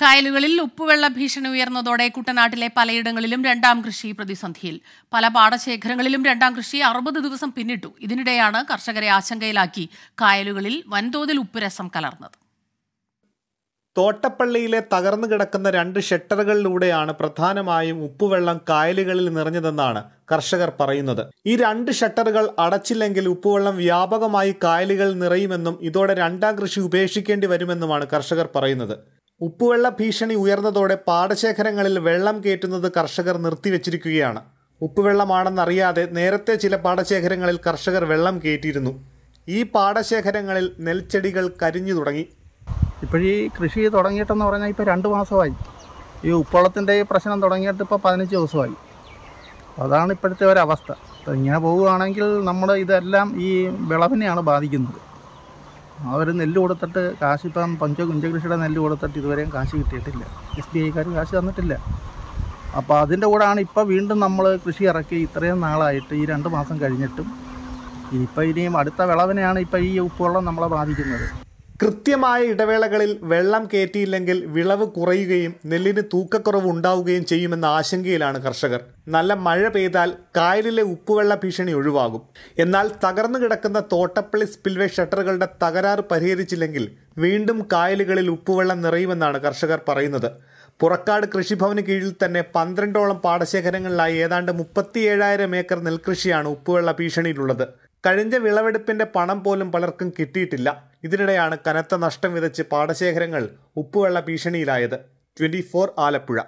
കായലുകളിൽ ഉപ്പുവെള്ള ഭീഷണി ഉയർന്നതോടെ കുട്ടനാട്ടിലെ പലയിടങ്ങളിലും രണ്ടാം കൃഷി പ്രതിസന്ധിയിൽ പല പാടശേഖരങ്ങളിലും രണ്ടാം കൃഷി അറുപത് ദിവസം പിന്നിട്ടു ഇതിനിടെയാണ് കർഷകരെ ആശങ്കയിലാക്കി കായലുകളിൽ വൻതോതിൽ ഉപ്പുരസം കലർന്നത് തോട്ടപ്പള്ളിയിലെ തകർന്നു കിടക്കുന്ന രണ്ട് ഷട്ടറുകളിലൂടെയാണ് പ്രധാനമായും ഉപ്പുവെള്ളം കായലുകളിൽ നിറഞ്ഞതെന്നാണ് കർഷകർ പറയുന്നത് ഈ രണ്ട് ഷട്ടറുകൾ അടച്ചില്ലെങ്കിൽ ഉപ്പുവെള്ളം വ്യാപകമായി കായലുകൾ നിറയുമെന്നും ഇതോടെ രണ്ടാം കൃഷി ഉപേക്ഷിക്കേണ്ടി വരുമെന്നുമാണ് കർഷകർ പറയുന്നത് ഉപ്പുവെള്ള ഭീഷണി ഉയർന്നതോടെ പാടശേഖരങ്ങളിൽ വെള്ളം കയറ്റുന്നത് കർഷകർ നിർത്തിവെച്ചിരിക്കുകയാണ് ഉപ്പുവെള്ളമാണെന്നറിയാതെ നേരത്തെ ചില പാടശേഖരങ്ങളിൽ കർഷകർ വെള്ളം കയറ്റിയിരുന്നു ഈ പാടശേഖരങ്ങളിൽ നെൽച്ചെടികൾ കരിഞ്ഞു തുടങ്ങി ഇപ്പോഴീ കൃഷി തുടങ്ങിയിട്ടെന്ന് പറഞ്ഞാൽ ഇപ്പോൾ രണ്ട് മാസമായി ഈ ഈ പ്രശ്നം തുടങ്ങിയിട്ട് ഇപ്പോൾ പതിനഞ്ച് ദിവസമായി അതാണ് ഇപ്പോഴത്തെ ഒരവസ്ഥ ഇങ്ങനെ പോവുകയാണെങ്കിൽ നമ്മൾ ഇതെല്ലാം ഈ വിളവിനെയാണ് ബാധിക്കുന്നത് അവർ നെല്ല് കൊടുത്തിട്ട് കാശ് ഇപ്പം പഞ്ചോ കുഞ്ചകൃഷിയുടെ നെല്ല് കൊടുത്തിട്ട് ഇതുവരെയും കാശ് കിട്ടിയിട്ടില്ല എസ് ബി ഐക്കാർ കാശ് തന്നിട്ടില്ല അപ്പോൾ അതിൻ്റെ കൂടെയാണ് ഇപ്പോൾ വീണ്ടും നമ്മൾ കൃഷി ഇറക്കി ഇത്രയും നാളായിട്ട് ഈ രണ്ട് മാസം കഴിഞ്ഞിട്ടും ഇപ്പോൾ ഇനിയും അടുത്ത വിളവിനെയാണ് ഇപ്പോൾ ഈ ഉപ്പുവെള്ളം നമ്മളെ ബാധിക്കുന്നത് കൃത്യമായ ഇടവേളകളിൽ വെള്ളം കയറ്റിയില്ലെങ്കിൽ വിളവ് കുറയുകയും നെല്ലിന് തൂക്കക്കുറവ് ഉണ്ടാവുകയും ചെയ്യുമെന്ന ആശങ്കയിലാണ് കർഷകർ നല്ല മഴ പെയ്താൽ കായലിലെ ഉപ്പുവെള്ള ഭീഷണി ഒഴിവാകും എന്നാൽ തകർന്നു കിടക്കുന്ന തോട്ടപ്പള്ളി സ്പിൽവേ ഷട്ടറുകളുടെ തകരാറ് പരിഹരിച്ചില്ലെങ്കിൽ വീണ്ടും കായലുകളിൽ ഉപ്പുവെള്ളം നിറയുമെന്നാണ് കർഷകർ പറയുന്നത് പുറക്കാട് കൃഷിഭവന് കീഴിൽ തന്നെ പന്ത്രണ്ടോളം പാടശേഖരങ്ങളിലായി ഏതാണ്ട് മുപ്പത്തിയേഴായിരം ഏക്കർ നെൽകൃഷിയാണ് ഉപ്പുവെള്ള ഭീഷണിയിലുള്ളത് കഴിഞ്ഞ വിളവെടുപ്പിന്റെ പണം പോലും പലർക്കും കിട്ടിയിട്ടില്ല ഇതിനിടെയാണ് കനത്ത നഷ്ടം വിതച്ച് പാടശേഖരങ്ങൾ ഉപ്പുവെള്ള ഭീഷണിയിലായത് ട്വന്റി ഫോർ ആലപ്പുഴ